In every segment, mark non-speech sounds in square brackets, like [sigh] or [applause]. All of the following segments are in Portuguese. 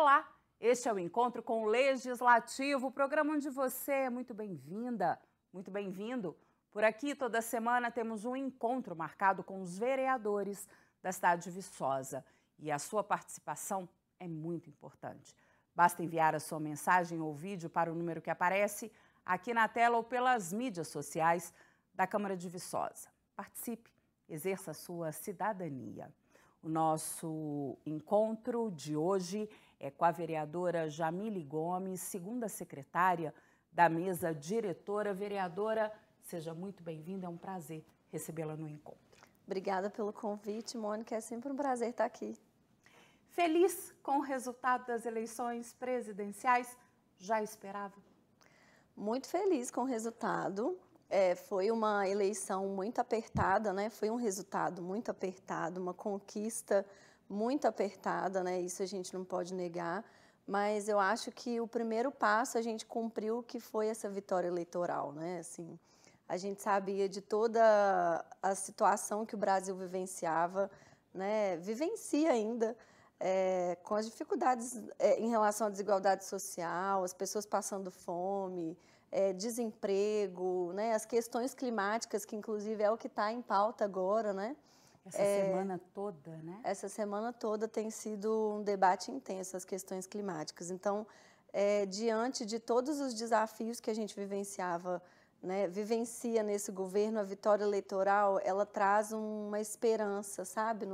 Olá, este é o Encontro com o Legislativo, o programa onde você é muito bem-vinda, muito bem-vindo. Por aqui, toda semana, temos um encontro marcado com os vereadores da cidade de Viçosa e a sua participação é muito importante. Basta enviar a sua mensagem ou vídeo para o número que aparece aqui na tela ou pelas mídias sociais da Câmara de Viçosa. Participe, exerça a sua cidadania. O nosso encontro de hoje é é com a vereadora Jamile Gomes, segunda secretária da mesa diretora. Vereadora, seja muito bem-vinda, é um prazer recebê-la no encontro. Obrigada pelo convite, Mônica, é sempre um prazer estar aqui. Feliz com o resultado das eleições presidenciais? Já esperava? Muito feliz com o resultado. É, foi uma eleição muito apertada, né? Foi um resultado muito apertado, uma conquista muito apertada, né? Isso a gente não pode negar. Mas eu acho que o primeiro passo a gente cumpriu, que foi essa vitória eleitoral, né? Assim, a gente sabia de toda a situação que o Brasil vivenciava, né? Vivencia ainda. É, com as dificuldades é, em relação à desigualdade social, as pessoas passando fome, é, desemprego, né, as questões climáticas, que inclusive é o que está em pauta agora, né? Essa é, semana toda, né? Essa semana toda tem sido um debate intenso as questões climáticas. Então, é, diante de todos os desafios que a gente vivenciava, né, vivencia nesse governo, a vitória eleitoral, ela traz uma esperança, sabe,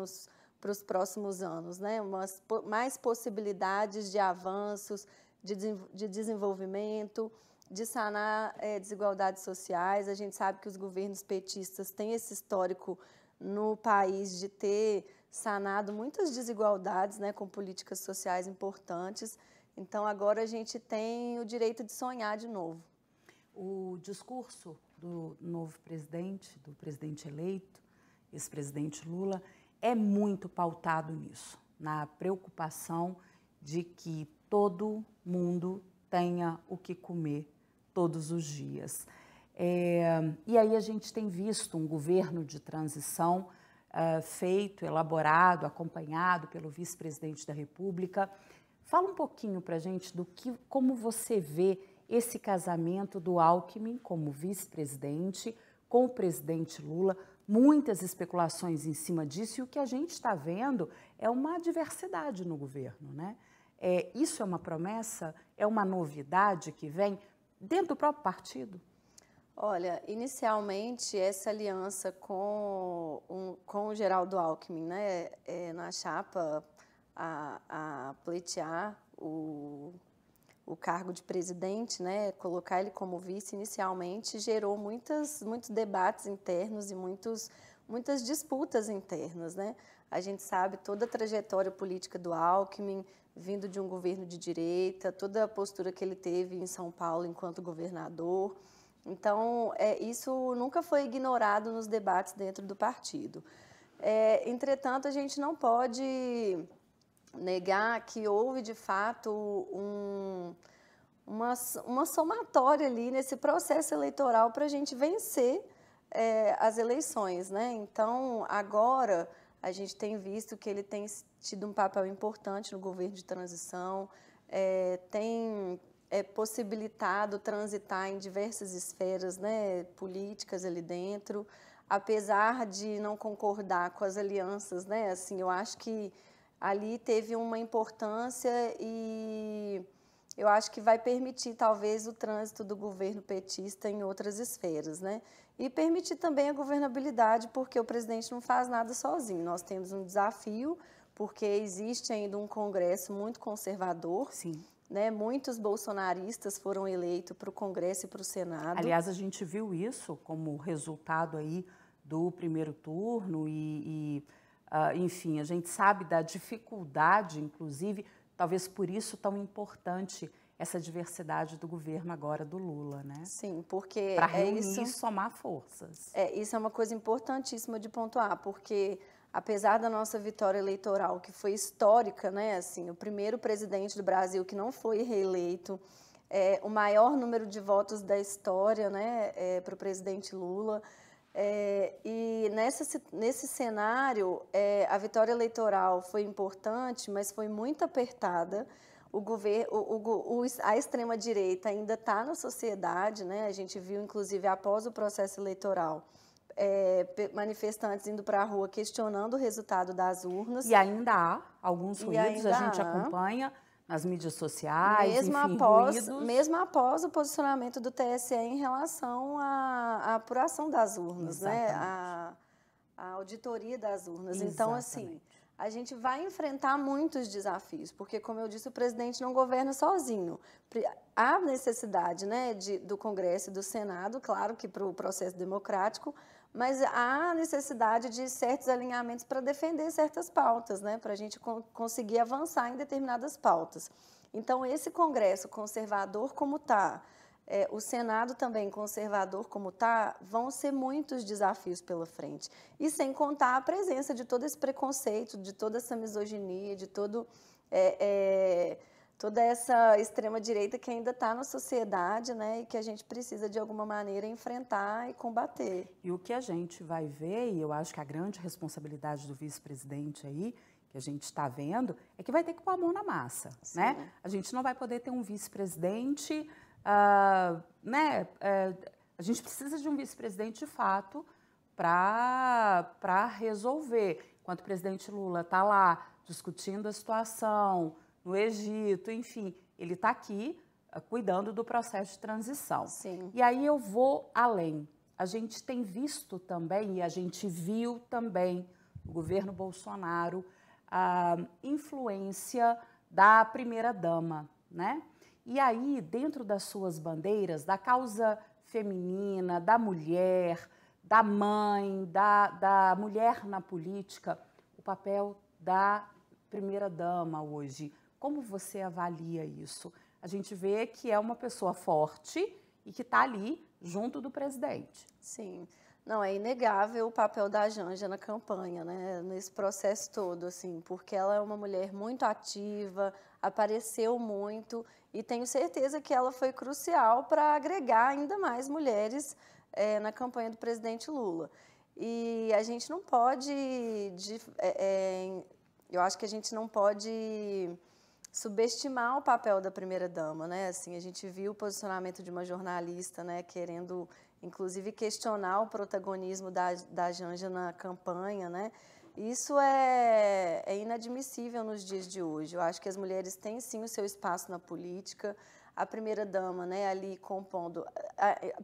para os próximos anos, né? Umas, mais possibilidades de avanços, de, de desenvolvimento de sanar é, desigualdades sociais. A gente sabe que os governos petistas têm esse histórico no país de ter sanado muitas desigualdades né, com políticas sociais importantes. Então, agora a gente tem o direito de sonhar de novo. O discurso do novo presidente, do presidente eleito, ex-presidente Lula, é muito pautado nisso, na preocupação de que todo mundo tenha o que comer todos os dias. É, e aí a gente tem visto um governo de transição uh, feito, elaborado, acompanhado pelo vice-presidente da República. Fala um pouquinho para a gente do que, como você vê esse casamento do Alckmin como vice-presidente com o presidente Lula. Muitas especulações em cima disso e o que a gente está vendo é uma diversidade no governo, né? É, isso é uma promessa? É uma novidade que vem dentro do próprio partido? Olha, inicialmente essa aliança com, um, com o Geraldo Alckmin, né, é, na chapa a, a pleitear o, o cargo de presidente, né, colocar ele como vice inicialmente gerou muitas, muitos debates internos e muitos, muitas disputas internas, né. A gente sabe toda a trajetória política do Alckmin, vindo de um governo de direita, toda a postura que ele teve em São Paulo enquanto governador. Então, é, isso nunca foi ignorado nos debates dentro do partido. É, entretanto, a gente não pode negar que houve, de fato, um, uma, uma somatória ali nesse processo eleitoral para a gente vencer é, as eleições. Né? Então, agora, a gente tem visto que ele tem tido um papel importante no governo de transição, é, tem é possibilitado transitar em diversas esferas né, políticas ali dentro, apesar de não concordar com as alianças, né? Assim, eu acho que ali teve uma importância e eu acho que vai permitir talvez o trânsito do governo petista em outras esferas, né? E permitir também a governabilidade, porque o presidente não faz nada sozinho. Nós temos um desafio, porque existe ainda um Congresso muito conservador. Sim. Né, muitos bolsonaristas foram eleitos para o Congresso e para o Senado. Aliás, a gente viu isso como resultado aí do primeiro turno e, e uh, enfim, a gente sabe da dificuldade, inclusive, talvez por isso tão importante essa diversidade do governo agora do Lula, né? Sim, porque para é reunir é isso, somar forças. É, isso é uma coisa importantíssima de pontuar, porque apesar da nossa vitória eleitoral, que foi histórica, né? Assim, o primeiro presidente do Brasil que não foi reeleito, é, o maior número de votos da história, né, é, para o presidente Lula. É, e nessa, nesse cenário, é, a vitória eleitoral foi importante, mas foi muito apertada. O governo, o, o, a extrema direita ainda está na sociedade, né? A gente viu, inclusive, após o processo eleitoral, é, manifestantes indo para a rua questionando o resultado das urnas. E ainda há alguns ruídos, a gente há. acompanha nas mídias sociais, mesmo enfim, após, ruídos. Mesmo após o posicionamento do TSE em relação à, à apuração das urnas, né? A, a, auditoria das urnas. Exatamente. Então, assim, a gente vai enfrentar muitos desafios, porque, como eu disse, o presidente não governa sozinho. Há necessidade né, de, do Congresso e do Senado, claro que para o processo democrático, mas há necessidade de certos alinhamentos para defender certas pautas, né, para a gente conseguir avançar em determinadas pautas. Então, esse Congresso conservador como está, é, o Senado também conservador como está, vão ser muitos desafios pela frente. E sem contar a presença de todo esse preconceito, de toda essa misoginia, de todo. É, é, toda essa extrema direita que ainda está na sociedade, né, e que a gente precisa de alguma maneira enfrentar e combater. E o que a gente vai ver, e eu acho que a grande responsabilidade do vice-presidente aí que a gente está vendo é que vai ter que pôr a mão na massa, Sim. né? A gente não vai poder ter um vice-presidente, uh, né? Uh, a gente precisa de um vice-presidente de fato para resolver. Enquanto o presidente Lula está lá discutindo a situação, no Egito, enfim, ele está aqui ah, cuidando do processo de transição. Sim. E aí eu vou além. A gente tem visto também, e a gente viu também, o governo Bolsonaro, a influência da primeira-dama, né? E aí, dentro das suas bandeiras, da causa feminina, da mulher, da mãe, da, da mulher na política, o papel da primeira-dama hoje, como você avalia isso? A gente vê que é uma pessoa forte e que está ali junto do presidente. Sim. Não, é inegável o papel da Janja na campanha, né? Nesse processo todo, assim, porque ela é uma mulher muito ativa, apareceu muito e tenho certeza que ela foi crucial para agregar ainda mais mulheres é, na campanha do presidente Lula. E a gente não pode, de, é, é, eu acho que a gente não pode subestimar o papel da primeira-dama, né? Assim, a gente viu o posicionamento de uma jornalista, né, querendo, inclusive, questionar o protagonismo da, da Janja na campanha, né? Isso é, é inadmissível nos dias de hoje. Eu acho que as mulheres têm, sim, o seu espaço na política, a primeira-dama, né, ali compondo.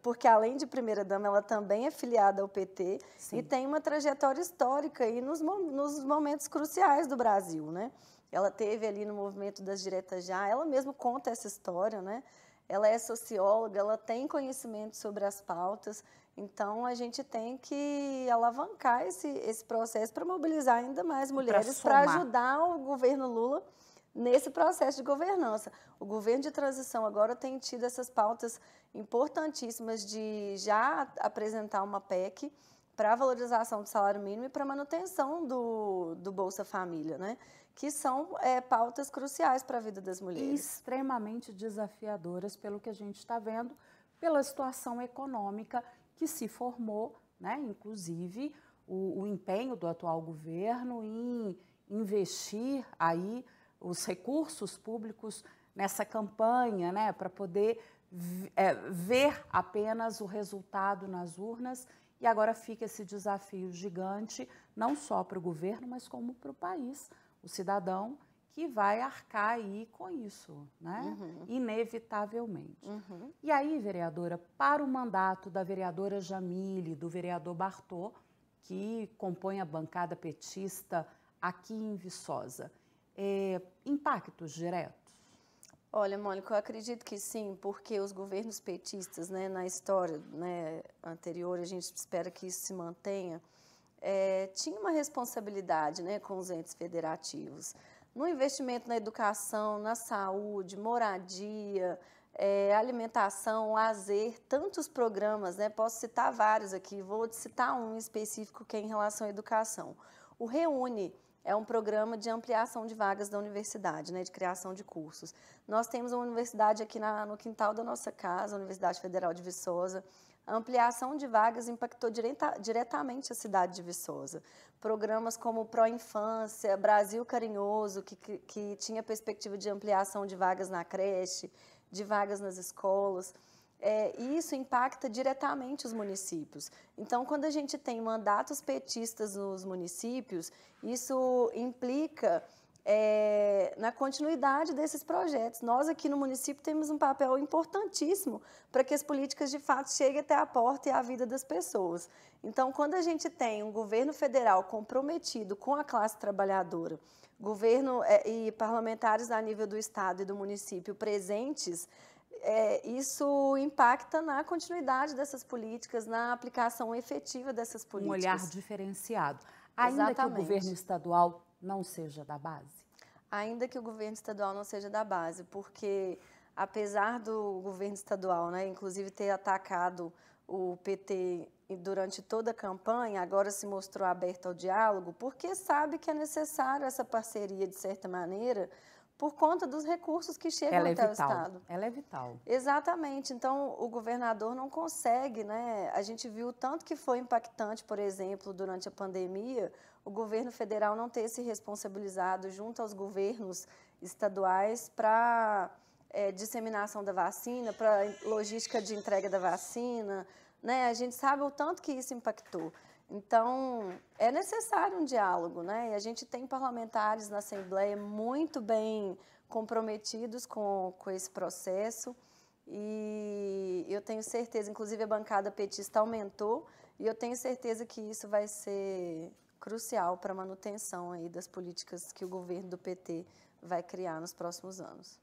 Porque, além de primeira-dama, ela também é filiada ao PT sim. e tem uma trajetória histórica aí nos, nos momentos cruciais do Brasil, né? Ela teve ali no movimento das diretas já, ela mesma conta essa história, né? Ela é socióloga, ela tem conhecimento sobre as pautas, então a gente tem que alavancar esse, esse processo para mobilizar ainda mais mulheres para ajudar o governo Lula nesse processo de governança. O governo de transição agora tem tido essas pautas importantíssimas de já apresentar uma PEC para a valorização do salário mínimo e para a manutenção do, do Bolsa Família, né? que são é, pautas cruciais para a vida das mulheres. Extremamente desafiadoras, pelo que a gente está vendo, pela situação econômica que se formou, né? inclusive o, o empenho do atual governo em investir aí os recursos públicos nessa campanha, né, para poder é, ver apenas o resultado nas urnas e agora fica esse desafio gigante, não só para o governo, mas como para o país, o cidadão que vai arcar aí com isso, né? Uhum. Inevitavelmente. Uhum. E aí, vereadora, para o mandato da vereadora Jamile, do vereador Bartô, que compõe a bancada petista aqui em Viçosa, é, impactos diretos? Olha, Mônica, eu acredito que sim, porque os governos petistas, né, na história né, anterior, a gente espera que isso se mantenha, é, tinha uma responsabilidade né, com os entes federativos. No investimento na educação, na saúde, moradia, é, alimentação, lazer, tantos programas, né, posso citar vários aqui, vou citar um específico que é em relação à educação. O Reúne, é um programa de ampliação de vagas da universidade, né, de criação de cursos. Nós temos uma universidade aqui na, no quintal da nossa casa, a Universidade Federal de Viçosa. A ampliação de vagas impactou direta, diretamente a cidade de Viçosa. Programas como Pro Infância, Brasil Carinhoso, que, que, que tinha perspectiva de ampliação de vagas na creche, de vagas nas escolas é, isso impacta diretamente os municípios. Então, quando a gente tem mandatos petistas nos municípios, isso implica é, na continuidade desses projetos. Nós aqui no município temos um papel importantíssimo para que as políticas de fato cheguem até a porta e a vida das pessoas. Então, quando a gente tem um governo federal comprometido com a classe trabalhadora, governo é, e parlamentares a nível do estado e do município presentes é, isso impacta na continuidade dessas políticas, na aplicação efetiva dessas políticas. Um olhar diferenciado. Ainda Exatamente. que o governo estadual não seja da base? Ainda que o governo estadual não seja da base, porque apesar do governo estadual, né, inclusive ter atacado o PT durante toda a campanha, agora se mostrou aberto ao diálogo, porque sabe que é necessário essa parceria de certa maneira por conta dos recursos que chegam é até o Estado. Ela é vital. Exatamente. Então, o governador não consegue, né? A gente viu tanto que foi impactante, por exemplo, durante a pandemia, o governo federal não ter se responsabilizado junto aos governos estaduais para é, disseminação da vacina, para logística de entrega da vacina, né? A gente sabe o tanto que isso impactou. Então, é necessário um diálogo, né? E a gente tem parlamentares na Assembleia muito bem comprometidos com, com esse processo. E eu tenho certeza, inclusive a bancada petista aumentou, e eu tenho certeza que isso vai ser crucial para a manutenção aí das políticas que o governo do PT vai criar nos próximos anos.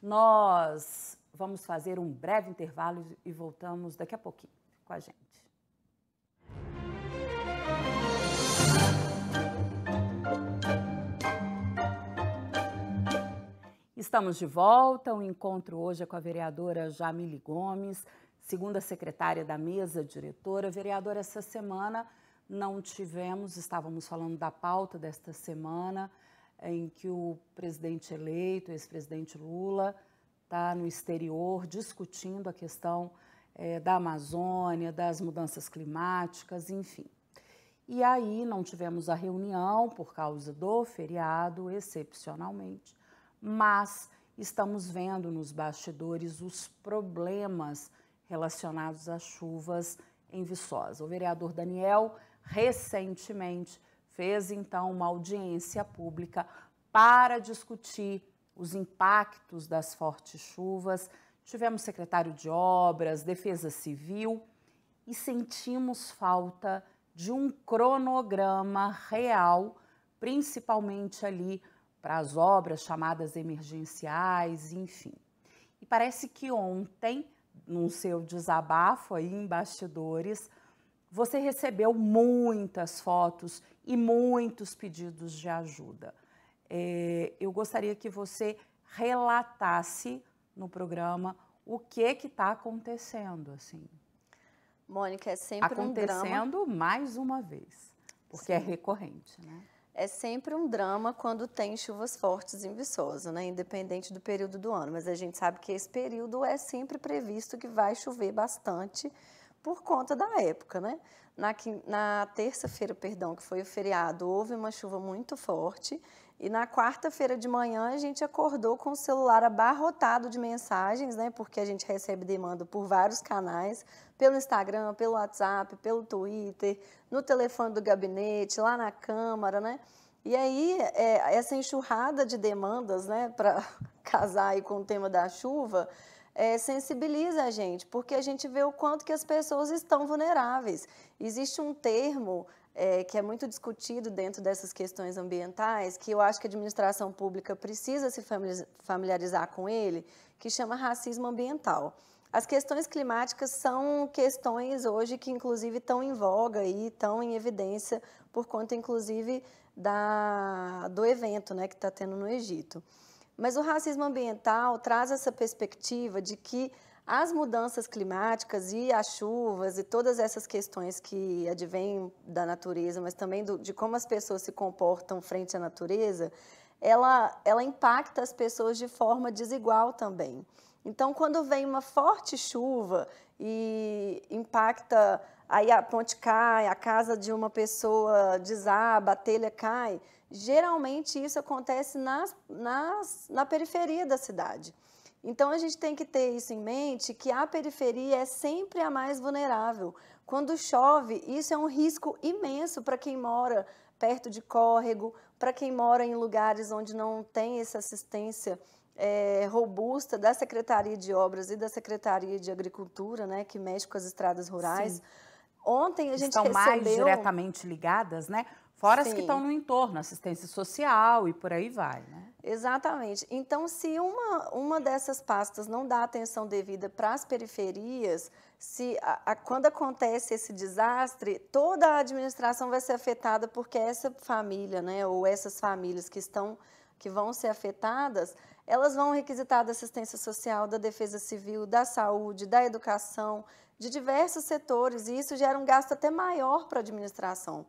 Nós vamos fazer um breve intervalo e voltamos daqui a pouquinho com a gente. Estamos de volta. O encontro hoje é com a vereadora Jamile Gomes, segunda secretária da mesa diretora. Vereadora, essa semana não tivemos, estávamos falando da pauta desta semana, em que o presidente eleito, ex-presidente Lula, está no exterior discutindo a questão é, da Amazônia, das mudanças climáticas, enfim. E aí não tivemos a reunião por causa do feriado, excepcionalmente mas estamos vendo nos bastidores os problemas relacionados às chuvas em Viçosa. O vereador Daniel recentemente fez então uma audiência pública para discutir os impactos das fortes chuvas. Tivemos secretário de obras, defesa civil e sentimos falta de um cronograma real, principalmente ali para as obras chamadas emergenciais, enfim. E parece que ontem, no seu desabafo aí em bastidores, você recebeu muitas fotos e muitos pedidos de ajuda. É, eu gostaria que você relatasse no programa o que que está acontecendo, assim. Mônica, é sempre acontecendo um mais uma vez, porque é Sim. é recorrente, né? É sempre um drama quando tem chuvas fortes em Viçosa, né? independente do período do ano. Mas a gente sabe que esse período é sempre previsto que vai chover bastante por conta da época, né? Na, na terça-feira, perdão, que foi o feriado, houve uma chuva muito forte e na quarta-feira de manhã a gente acordou com o celular abarrotado de mensagens, né? Porque a gente recebe demanda por vários canais, pelo Instagram, pelo WhatsApp, pelo Twitter, no telefone do gabinete, lá na Câmara, né? E aí, é, essa enxurrada de demandas, né, para [laughs] casar aí com o tema da chuva, é, sensibiliza a gente, porque a gente vê o quanto que as pessoas estão vulneráveis. Existe um termo é, que é muito discutido dentro dessas questões ambientais, que eu acho que a administração pública precisa se familiarizar com ele, que chama racismo ambiental. As questões climáticas são questões hoje que, inclusive, estão em voga e estão em evidência por conta, inclusive, da, do evento né, que está tendo no Egito. Mas o racismo ambiental traz essa perspectiva de que as mudanças climáticas e as chuvas e todas essas questões que advêm da natureza, mas também do, de como as pessoas se comportam frente à natureza, ela, ela impacta as pessoas de forma desigual também. Então, quando vem uma forte chuva e impacta, aí a ponte cai, a casa de uma pessoa desaba, a telha cai, Geralmente isso acontece nas, nas, na periferia da cidade. Então a gente tem que ter isso em mente que a periferia é sempre a mais vulnerável. Quando chove, isso é um risco imenso para quem mora perto de córrego, para quem mora em lugares onde não tem essa assistência é, robusta da Secretaria de Obras e da Secretaria de Agricultura, né, que mexe com as estradas rurais. Sim. Ontem a gente Estão recebeu... mais diretamente ligadas, né? Fora Sim. as que estão no entorno, assistência social e por aí vai, né? Exatamente. Então, se uma, uma dessas pastas não dá atenção devida para as periferias, se a, a, quando acontece esse desastre, toda a administração vai ser afetada porque essa família, né, ou essas famílias que estão que vão ser afetadas, elas vão requisitar da assistência social, da defesa civil, da saúde, da educação, de diversos setores, e isso gera um gasto até maior para a administração.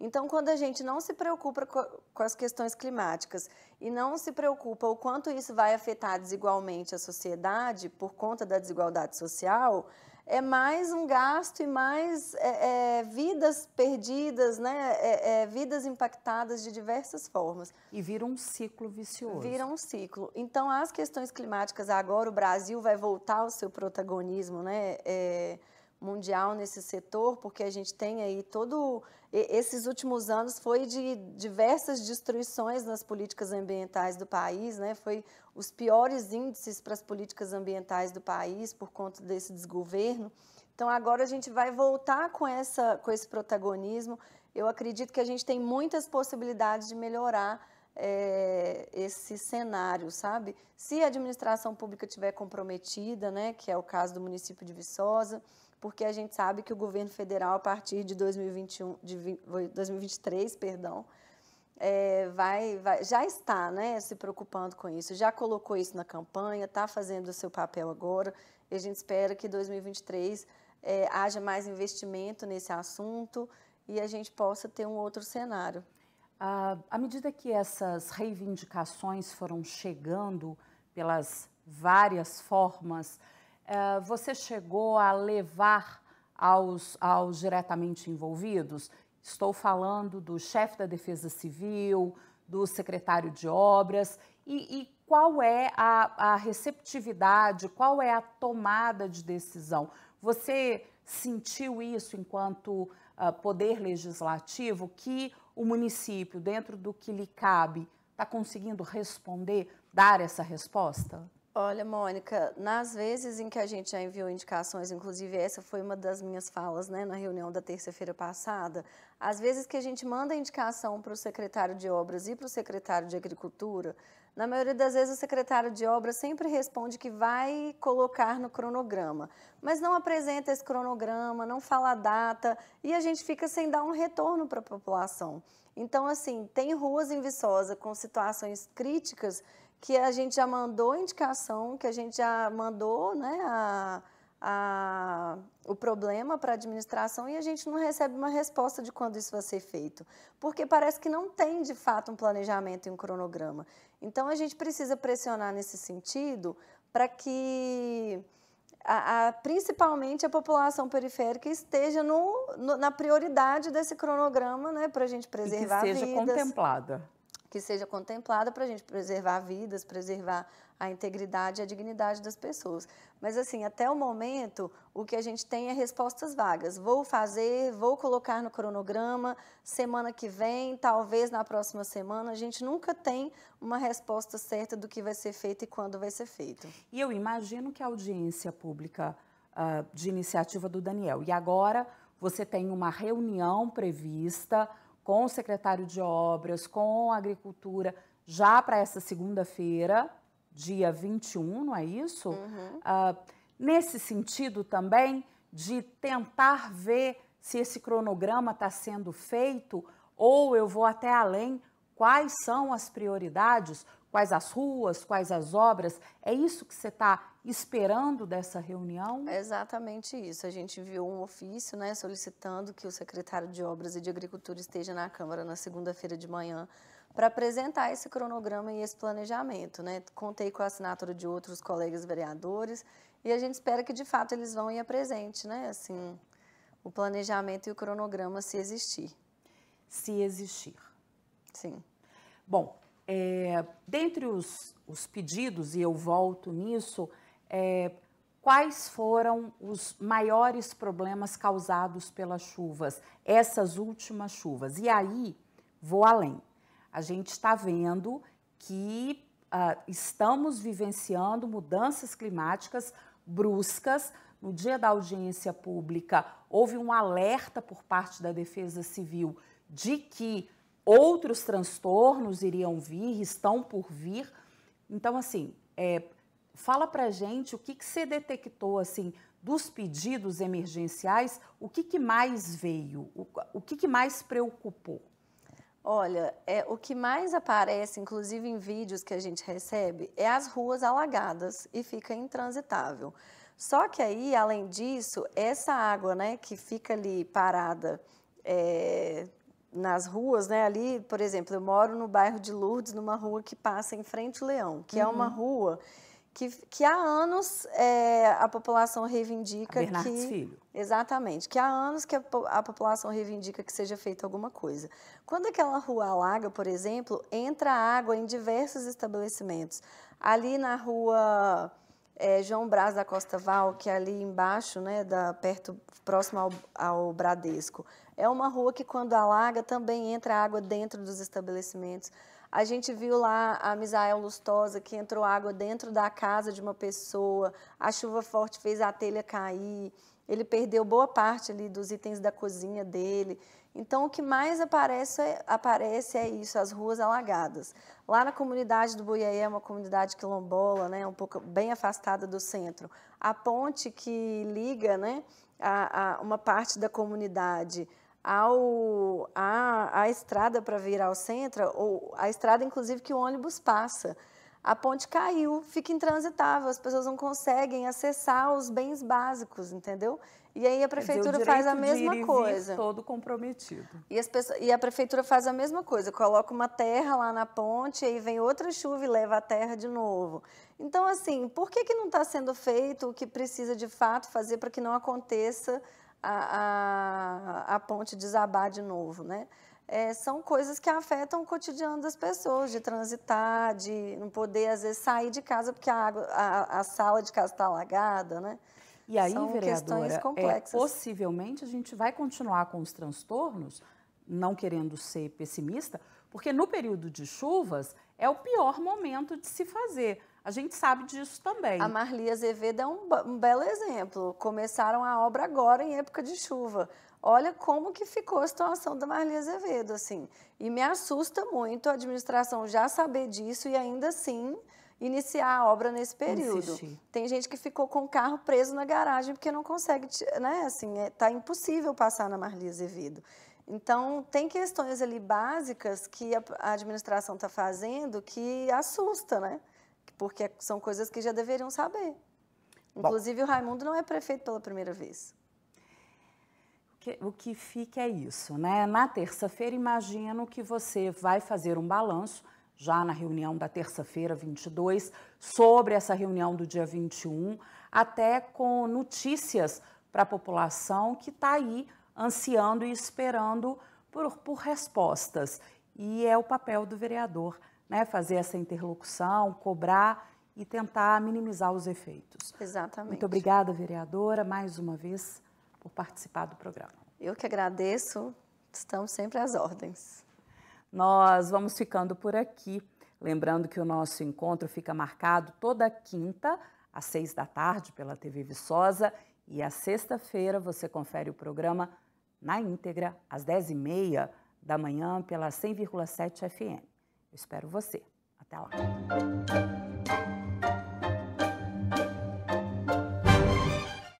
Então, quando a gente não se preocupa com as questões climáticas e não se preocupa o quanto isso vai afetar desigualmente a sociedade por conta da desigualdade social, é mais um gasto e mais é, é, vidas perdidas, né? É, é vidas impactadas de diversas formas. E vira um ciclo vicioso. Vira um ciclo. Então, as questões climáticas agora, o Brasil vai voltar ao seu protagonismo né? É, mundial nesse setor, porque a gente tem aí todo esses últimos anos foi de diversas destruições nas políticas ambientais do país, né? Foi os piores índices para as políticas ambientais do país por conta desse desgoverno. Então agora a gente vai voltar com essa com esse protagonismo. Eu acredito que a gente tem muitas possibilidades de melhorar é, esse cenário, sabe? Se a administração pública tiver comprometida, né, que é o caso do município de Viçosa, porque a gente sabe que o governo federal, a partir de, 2021, de 2023, perdão, é, vai, vai, já está né, se preocupando com isso, já colocou isso na campanha, está fazendo o seu papel agora, e a gente espera que 2023 é, haja mais investimento nesse assunto e a gente possa ter um outro cenário. à medida que essas reivindicações foram chegando pelas várias formas, é, você chegou a levar aos, aos diretamente envolvidos? Estou falando do chefe da Defesa Civil, do secretário de Obras. E, e qual é a, a, receptividade, qual é a tomada de decisão? Você sentiu isso enquanto uh, poder legislativo, que o município, dentro do que lhe cabe, está conseguindo responder, dar essa resposta? Olha, Mônica, nas vezes em que a gente já enviou indicações, inclusive essa foi uma das minhas falas né, na reunião da terça-feira passada, às vezes que a gente manda indicação para o secretário de Obras e para o secretário de Agricultura, na maioria das vezes o secretário de Obras sempre responde que vai colocar no cronograma, mas não apresenta esse cronograma, não fala a data e a gente fica sem dar um retorno para a população. Então, assim, tem ruas em Viçosa com situações críticas que a gente já mandou a indicação, que a gente já mandou né, a, a, o problema para a administração e a gente não recebe uma resposta de quando isso vai ser feito. Porque parece que não tem, de fato, um planejamento e um cronograma. Então, a gente precisa pressionar nesse sentido para que, a, a, principalmente, a população periférica esteja no, no na prioridade desse cronograma né, para a gente preservar e que seja vidas. contemplada que seja contemplada para a gente preservar vidas, preservar a integridade e a dignidade das pessoas. Mas, assim, até o momento, o que a gente tem é respostas vagas. Vou fazer, vou colocar no cronograma, semana que vem, talvez na próxima semana. A gente nunca tem uma resposta certa do que vai ser feito e quando vai ser feito. E eu imagino que a audiência pública uh, de iniciativa do Daniel. E agora você tem uma reunião prevista com o secretário de obras, com a agricultura, já para essa segunda-feira, dia 21, não é isso? Uhum. Ah, nesse sentido também de tentar ver se esse cronograma está sendo feito ou eu vou até além, quais são as prioridades, quais as ruas, quais as obras, é isso que você está esperando dessa reunião? É exatamente isso. A gente enviou um ofício né, solicitando que o secretário de Obras e de Agricultura esteja na Câmara na segunda-feira de manhã para apresentar esse cronograma e esse planejamento. Né? Contei com a assinatura de outros colegas vereadores e a gente espera que, de fato, eles vão ir presente né? assim, o planejamento e o cronograma se existir. Se existir. Sim. Bom, é, dentre os, os pedidos, e eu volto nisso, é, quais foram os maiores problemas causados pelas chuvas, essas últimas chuvas. E aí, vou além. A gente está vendo que uh, estamos vivenciando mudanças climáticas bruscas. No dia da audiência pública, houve um alerta por parte da Defesa Civil de que outros transtornos iriam vir, estão por vir. Então, assim, é, Fala pra gente o que, que você detectou assim dos pedidos emergenciais, o que, que mais veio, o, o que, que mais preocupou? Olha, é, o que mais aparece, inclusive em vídeos que a gente recebe, é as ruas alagadas e fica intransitável. Só que aí, além disso, essa água né, que fica ali parada é, nas ruas, né, ali, por exemplo, eu moro no bairro de Lourdes, numa rua que passa em frente ao Leão, que uhum. é uma uhum. rua que, que há anos é, a população reivindica a que Filho. exatamente que há anos que a, a, população reivindica que seja feita alguma coisa quando aquela rua alaga por exemplo entra água em diversos estabelecimentos ali na rua é, João Braz da Costa Val que é ali embaixo né da perto próximo ao, ao Bradesco é uma rua que quando alaga também entra água dentro dos estabelecimentos a gente viu lá a Misael Lustosa que entrou água dentro da casa de uma pessoa, a chuva forte fez a telha cair, ele perdeu boa parte ali dos itens da cozinha dele. Então, o que mais aparece é, aparece é isso, as ruas alagadas. Lá na comunidade do é uma comunidade quilombola, né, um pouco bem afastada do centro, a ponte que liga né, a, a uma parte da comunidade ao, a, a estrada para vir ao centro, ou a estrada, inclusive, que o ônibus passa. A ponte caiu, fica intransitável, as pessoas não conseguem acessar os bens básicos, entendeu? E aí a prefeitura dizer, faz a mesma de coisa. Todo comprometido. E, as pessoas, e a prefeitura faz a mesma coisa, coloca uma terra lá na ponte, aí vem outra chuva e leva a terra de novo. Então, assim, por que, que não está sendo feito o que precisa de fato fazer para que não aconteça a, a, a ponte desabar de novo, né? É, são coisas que afetam o cotidiano das pessoas, de transitar, de não poder, às vezes, sair de casa porque a, água, a, a sala de casa está alagada, né? E aí, são vereadora, é, possivelmente a gente vai continuar com os transtornos, não querendo ser pessimista, porque no período de chuvas é o pior momento de se fazer. A gente sabe disso também. A Marli Azevedo é um, um, belo exemplo. Começaram a obra agora em época de chuva. Olha como que ficou a situação da Marli Azevedo, assim. E me assusta muito a administração já saber disso e ainda assim iniciar a obra nesse período. Tem gente que ficou com o carro preso na garagem porque não consegue, né? Assim, é, tá impossível passar na Marli Azevedo. Então, tem questões ali básicas que a, a administração está fazendo que assusta, né? porque são coisas que já deveriam saber. Inclusive, Bom, o Raimundo não é prefeito pela primeira vez. O que, o que fica é isso, né? Na terça-feira, imagino que você vai fazer um balanço, já na reunião da terça-feira, 22, sobre essa reunião do dia 21, até com notícias para a população que está aí ansiando e esperando por, por respostas. E é o papel do vereador né, fazer essa interlocução, cobrar e tentar minimizar os efeitos. Exatamente. Muito obrigada, vereadora, mais uma vez por participar do programa. Eu que agradeço, estamos sempre às ordens. Nós vamos ficando por aqui. Lembrando que o nosso encontro fica marcado toda quinta, às seis da tarde, pela TV Viçosa. E à sexta-feira você confere o programa na íntegra, às dez e meia da manhã, pela 100,7 FM. Eu espero você. Até lá.